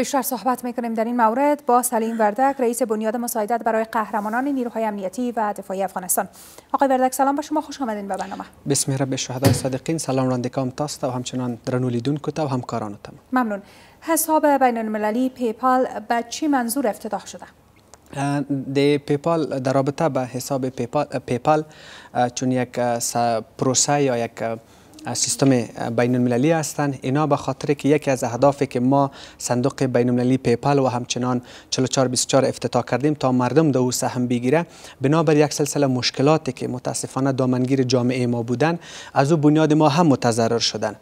بیشتر صحبت میکنیم در این مورد با سلیم وردک رئیس بنیاد مساعدت برای قهرمانان نیروهای امنیتی و دفاعی افغانستان آقای وردک سلام به شما خوش آمدین به برنامه بسم به شهدا صادقین سلام راندکام تاست و همچنان درنو لیدونکو و همکارانو تام ممنون حساب بین المللی پیپال به چی منظور افتتاح شده د پیپال در رابطه به حساب پیپال, پیپال چون یک پروسه یا یک سیستم بین المللی هستند اینا به خاطر که یکی از اهدافی که ما صندوق بین المللی پیپل و همچنان 4424 افتتاح کردیم تا مردم دو سهم بگیره بنابر یک سلسله مشکلاتی که متاسفانه دامنگیر جامعه ما بودن از او بنیاد ما هم متضرر شدن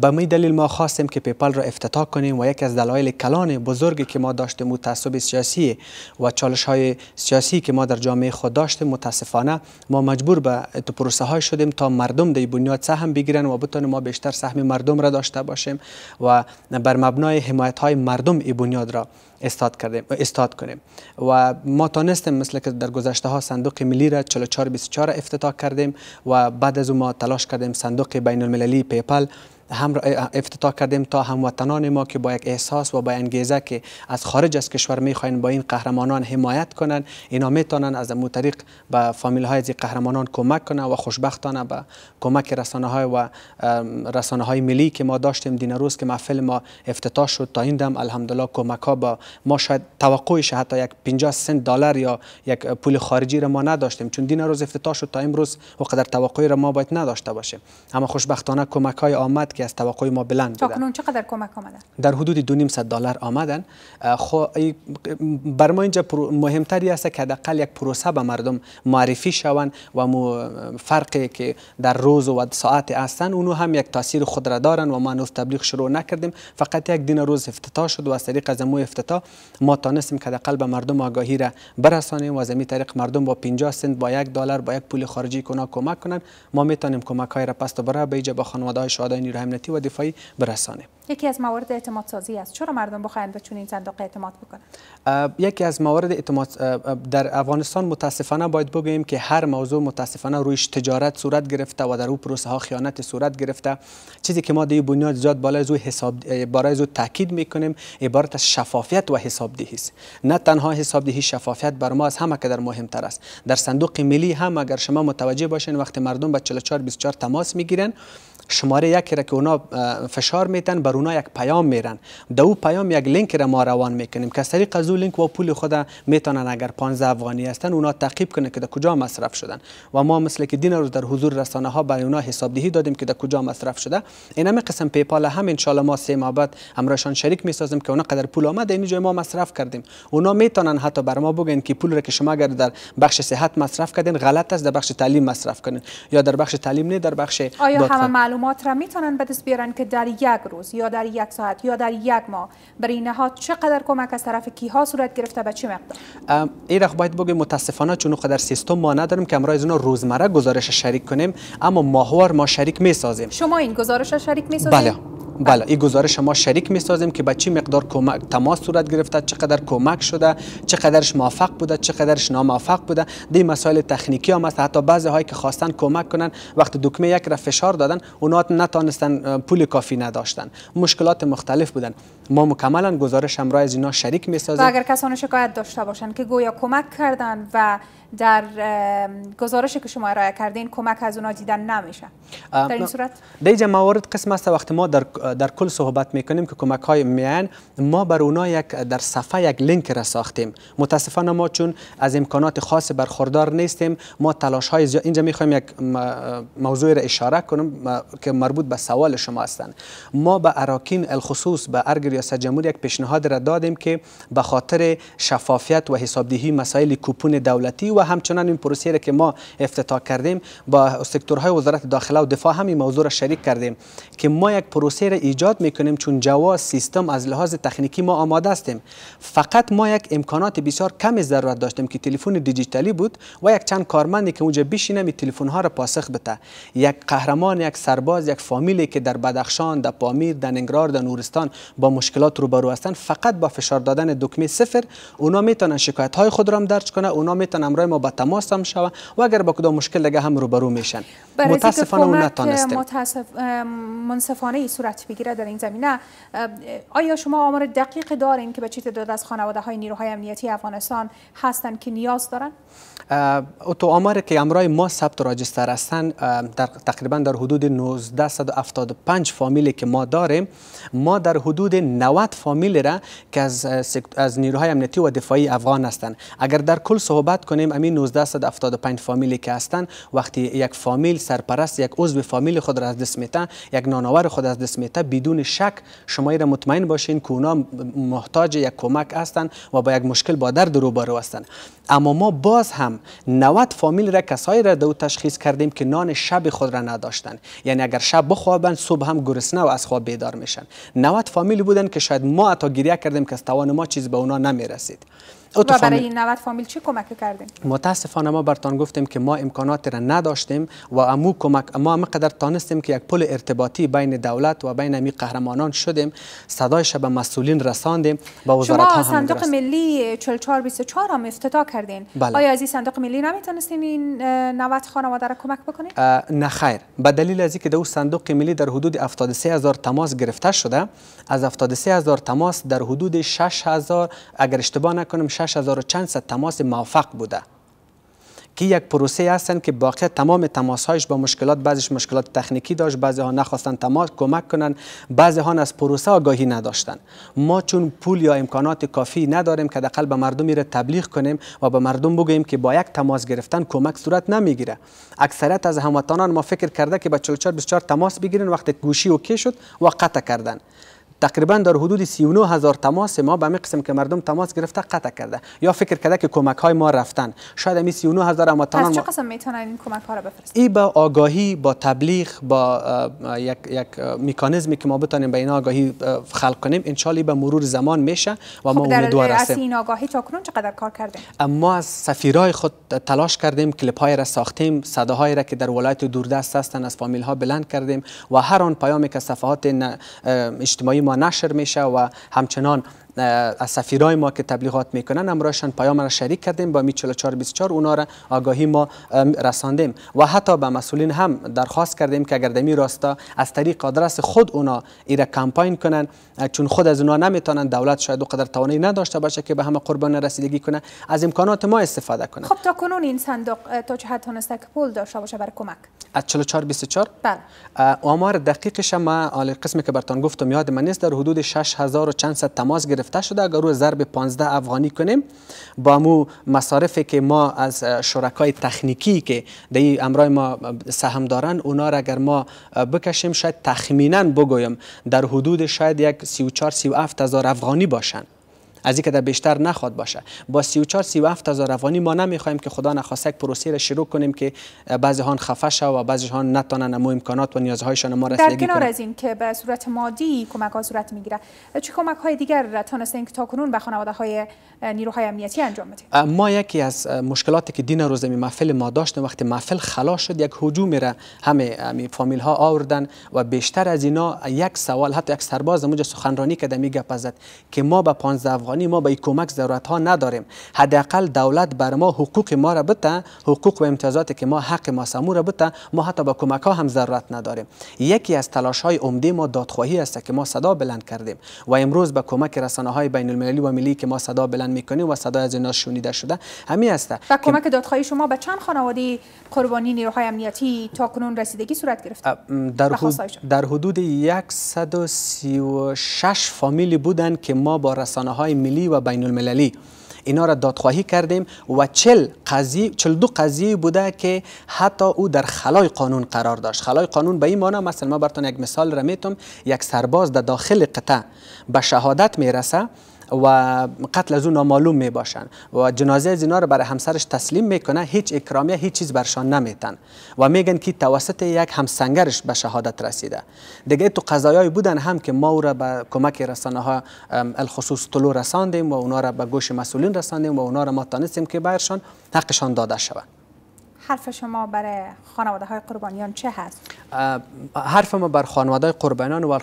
به می دلیل ما خواستیم که پیپل را افتتاح کنیم و یکی از دلایل کلان بزرگی که ما داشتیم متعصب سیاسی و چالش های سیاسی که ما در جامعه خود داشتیم متاسفانه ما مجبور به پروسه های شدیم تا مردم در بنیاد سهم بگیرن و بتونیم ما بیشتر سهم مردم را داشته باشیم و بر مبنای حمایت های مردم ای بنیاد را استاد کردیم استاد کنیم و ما تانستیم مثل که در گذشته ها صندوق ملی را 4424 افتتاح کردیم و بعد از او ما تلاش کردیم صندوق بین المللی پیپل هم افتتاح کردیم تا هموطنان ما که با یک احساس و با انگیزه که از خارج از کشور میخواین با این قهرمانان حمایت کنن اینا میتونن از مو طریق به فامیل های از قهرمانان کمک کنن و خوشبختانه با کمک رسانه های و رسانه های ملی که ما داشتیم دین روز که محفل ما افتتاح شد تا این دم الحمدلله کمک ها با ما شاید توقعش حتی یک 50 سنت دلار یا یک پول خارجی را ما نداشتیم چون دین روز افتتاح شد تا امروز و قدر توقعی را ما باید نداشته باشه. اما خوشبختانه کمک های آمد که از توقع ما بلند بودن تاکنون چقدر کمک آمدن در حدود دو نیم صد دلار آمدن خو بر ما اینجا مهمتری است که حداقل یک پروسه به مردم معرفی شوند و فرقی که در روز و ساعت هستن اونو هم یک تاثیر خود را دارن و ما نوز تبلیغ شروع نکردیم فقط یک دین روز افتتاح شد و از طریق از افتتاح ما تانستیم که حداقل به مردم آگاهی را برسانیم و از طریق مردم با 50 سنت با یک دلار با یک پول خارجی کنا کمک کنن ما میتونیم کمک های را پس دوباره به با خانواده های امنیتی و دفاعی برسانه یکی از موارد اعتماد سازی است چرا مردم بخواهند به چنین صندوق اعتماد بکنند یکی از موارد اعتماد در افغانستان متاسفانه باید بگوییم که هر موضوع متاسفانه رویش تجارت صورت گرفته و در او پروسه ها خیانت صورت گرفته چیزی که ما در بنیاد زیاد بالای زو حساب برای زو تاکید میکنیم عبارت از شفافیت و حسابدهی است نه تنها حسابدهی شفافیت بر ما از همه مهم مهمتر است در صندوق ملی هم اگر شما متوجه باشین وقتی مردم با 44 24 تماس میگیرن شماره یکی را که اونا فشار میتن بر اونا یک پیام میرن در او پیام یک لینک را ما روان میکنیم که از طریق از لینک و پول خود میتونن اگر 15 افغانی هستن اونا تعقیب کنه که در کجا مصرف شدن و ما مثل که دین روز در حضور رسانه ها برای اونا حسابدهی دادیم که در کجا مصرف شده این همه قسم پیپال هم ان ما سه ماه بعد شریک میسازیم که اونا قدر پول آمد اینجا ما مصرف کردیم اونا میتونن حتی بر ما بگن که پول را که شما اگر در بخش صحت مصرف کردین غلط است در بخش تعلیم مصرف کنین یا در بخش تعلیم نه در بخش آیا همه معلوم معلومات را میتونن به دست بیارن که در یک روز یا در یک ساعت یا در یک ماه برای اینها چقدر کمک از طرف کیها صورت گرفته به چه مقدار این باید بگم متاسفانه چون در سیستم ما نداریم که از اینا روزمره گزارش شریک کنیم اما ماهوار ما شریک میسازیم شما این گزارش شریک میسازید بله بله این گزارش ما شریک میسازیم که با چه مقدار کمک تماس صورت گرفته چقدر کمک شده چقدرش موفق بوده چقدرش ناموفق بوده دی مسائل تکنیکی هم هست حتی بعضی هایی که خواستن کمک کنن وقتی دکمه یک را فشار دادن اونا نتونستن پول کافی نداشتن مشکلات مختلف بودن ما مکملا گزارش هم را از اینا شریک میسازیم اگر کسانی شکایت داشته باشن که گویا کمک کردن و در گزارش که شما ارائه کردین کمک از اونا دیدن نمیشه در این صورت دیگه موارد قسم است وقتی ما در در کل صحبت میکنیم که کمک های میان ما بر اونا یک در صفحه یک لینک را ساختیم متاسفانه ما چون از امکانات خاص برخوردار نیستیم ما تلاش های زیاد اینجا میخوایم یک موضوع را اشاره کنم که مربوط به سوال شما هستند ما به اراکین الخصوص به ارگ ریاست جمهوری یک پیشنهاد را دادیم که به خاطر شفافیت و حسابدهی مسائل کوپون دولتی و همچنان این پروسه که ما افتتاح کردیم با سکتورهای وزارت داخله و دفاع هم موضوع را شریک کردیم که ما یک پروسه ایجاد میکنیم چون جواز سیستم از لحاظ تکنیکی ما آماده هستیم فقط ما یک امکانات بسیار کم ضرورت داشتیم که تلفن دیجیتالی بود و یک چند کارمندی که اونجا بشینه می تلفن ها را پاسخ بده یک قهرمان یک سرباز یک فامیلی که در بدخشان در پامیر در ننگرهار در نورستان با مشکلات روبرو هستند فقط با فشار دادن دکمه صفر اونا میتونن شکایت های خود را هم درج کنه اونا میتونن ما با تماس هم شوه و اگر با کدام مشکل دیگه هم روبرو میشن متاسفانه اون نتونستیم منصفانه ای صورت بگیرد در این زمینه آیا شما آمار دقیق دارین که به چه تعداد از خانواده های نیروهای امنیتی افغانستان هستند که نیاز دارن تو آمار که امرای ما ثبت و راجستر هستن در تقریبا در حدود 1975 فامیلی که ما داریم ما در حدود 90 فامیل را که از از نیروهای امنیتی و دفاعی افغان هستند اگر در کل صحبت کنیم همین 1975 فامیلی که هستند وقتی یک فامیل سرپرست یک عضو فامیل خود را از دست یک نانوار خود از دست رابطه بدون شک شما را مطمئن باشین که اونا محتاج یک کمک هستن و با یک مشکل با درد روبرو هستن اما ما باز هم 90 فامیل را کسایی را دو تشخیص کردیم که نان شب خود را نداشتن یعنی اگر شب بخوابن صبح هم گرسنه و از خواب بیدار میشن 90 فامیل بودن که شاید ما تا گریه کردیم که از توان ما چیز به اونا نمیرسید و برای این 90 فامیل چه کمک کردیم متاسفانه ما برتان گفتیم که ما امکانات را نداشتیم و امو کمک ما قدر تانستیم که یک پل ارتباطی بین دولت و بین امی قهرمانان شدیم صدایش به مسئولین رساندیم با وزارت شما صندوق ملی 4424 هم افتتاح کردین بله. آیا از این صندوق ملی نمیتونستین این 90 خانواده را کمک بکنید نه خیر به دلیل از اینکه دو صندوق ملی در حدود 73000 تماس گرفته شده از 73000 تماس در حدود 6000 اگر اشتباه نکنم 6000 چند تماس موفق بوده که یک پروسه هستن که باقی تمام تماس هایش با مشکلات بعضیش مشکلات تکنیکی داشت بعضی ها نخواستن تماس کمک کنن بعضی ها از پروسه آگاهی نداشتن ما چون پول یا امکانات کافی نداریم که دقل به مردم میره تبلیغ کنیم و به مردم بگوییم که با یک تماس گرفتن کمک صورت نمیگیره اکثرت از هموطنان ما فکر کرده که با 44 24 تماس بگیرن وقتی گوشی اوکی شد و قطع کردن تقریبا در حدود 39 هزار تماس ما به قسم که مردم تماس گرفته قطع کرده یا فکر کرده که کمک های ما رفتن شاید می 39 هزار اما پس چه قسم میتونن این کمک ها را بفرستن ای با آگاهی با تبلیغ با یک یک میکانیزمی که ما بتونیم به این آگاهی خلق کنیم ان به مرور زمان میشه و ما خب امیدوار هستیم این آگاهی تاکنون چقدر کار کردیم ما از سفیرای خود تلاش کردیم کلیپ های را ساختیم صداهایی را که در ولایت دوردست هستند از فامیل ها بلند کردیم و هر آن پیامی که صفحات اجتماعی ما نشر میشه و همچنان از سفیرای ما که تبلیغات میکنن امراشان پیام را شریک کردیم با می 4424 اونا را آگاهی ما رساندیم و حتی به مسئولین هم درخواست کردیم که اگر دمی راستا از طریق آدرس خود اونا ایره کمپاین کنن چون خود از اونا نمیتونن دولت شاید اونقدر توانایی نداشته باشه که به همه قربان رسیدگی کنه از امکانات ما استفاده کنه خب تا کنون این صندوق تا چه حد تونسته که پول داشته باشه برای کمک از 4424 بله آمار دقیقش ما قسمی که برتون گفتم یاد من نیست در حدود 6000 و چند صد تماس گرفت گرفته شده اگر رو ضرب 15 افغانی کنیم با مو مصارفی که ما از شرکای تکنیکی که دی امرای ما سهم دارن اونا را اگر ما بکشیم شاید تخمینا بگویم در حدود شاید یک 34 37 هزار افغانی باشند از اینکه در بیشتر نخواد باشه با 34 37 هزار روانی ما نمیخوایم که خدا نخواسته یک پروسه را شروع کنیم که بعضی هان خفه شه و بعضی هان نتونن مو امکانات و نیازهایشان ما رسیدگی در کنار از این که به صورت مادی کمک ها صورت میگیره چه کمک های دیگر تانستین که تا کنون به خانواده های نیروهای امنیتی انجام بده ما یکی از مشکلاتی که دین روز محفل ما داشت وقتی محفل خلاص شد یک هجوم را همه همی فامیل ها آوردن و بیشتر از اینا یک سوال حتی یک سرباز سخنرانی کرد میگه که ما به 15 افغانی ما به کمک ضرورت ها نداریم حداقل دولت بر ما حقوق ما را بده حقوق و امتیازاتی که ما حق ما سمو را بده ما حتی به کمک ها هم ضرورت نداریم یکی از تلاش های عمده ما دادخواهی است که ما صدا بلند کردیم و امروز به کمک رسانه های بین المللی و ملی که ما صدا بلند میکنیم و صدا از اینا شنیده شده همین است و کمک دادخواهی شما به چند خانواده قربانی نیروهای امنیتی تا کنون رسیدگی صورت گرفت در, در حدود 136 فامیلی بودند که ما با رسانه های ملی و بین المللی اینا را دادخواهی کردیم و چل قضی، چل دو قضیه بوده که حتی او در خلای قانون قرار داشت خلای قانون به این معنی مثلا ما برتون یک مثال را یک سرباز در داخل قطع به شهادت میرسه و قتل از او نامعلوم می باشند و جنازه از اینا رو برای همسرش تسلیم میکنه هیچ اکرامیه هیچ چیز برشان نمیتن و میگن که توسط یک همسنگرش به شهادت رسیده دیگه تو قضایای بودن هم که ما او را به کمک رسانه ها الخصوص طلو رساندیم و اونا را به گوش مسئولین رساندیم و اونا را ما تانستیم که برشان حقشان داده شود حرف شما برای خانواده های قربانیان چه هست؟ حرف ما بر خانواده قربانیان و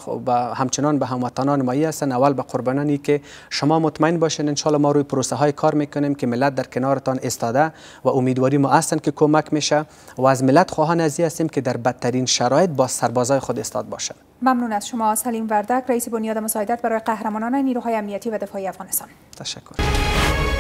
همچنان به هموطنان مایی هستن اول به قربانانی که شما مطمئن باشین انشالله ما روی پروسه های کار میکنیم که ملت در کنارتان استاده و امیدواری ما هستن که کمک میشه و از ملت خواهان ازی هستیم که در بدترین شرایط با سربازای خود استاد باشن ممنون از شما سلیم وردک رئیس بنیاد مساعدت برای قهرمانان نیروهای امنیتی و دفاعی افغانستان تشکر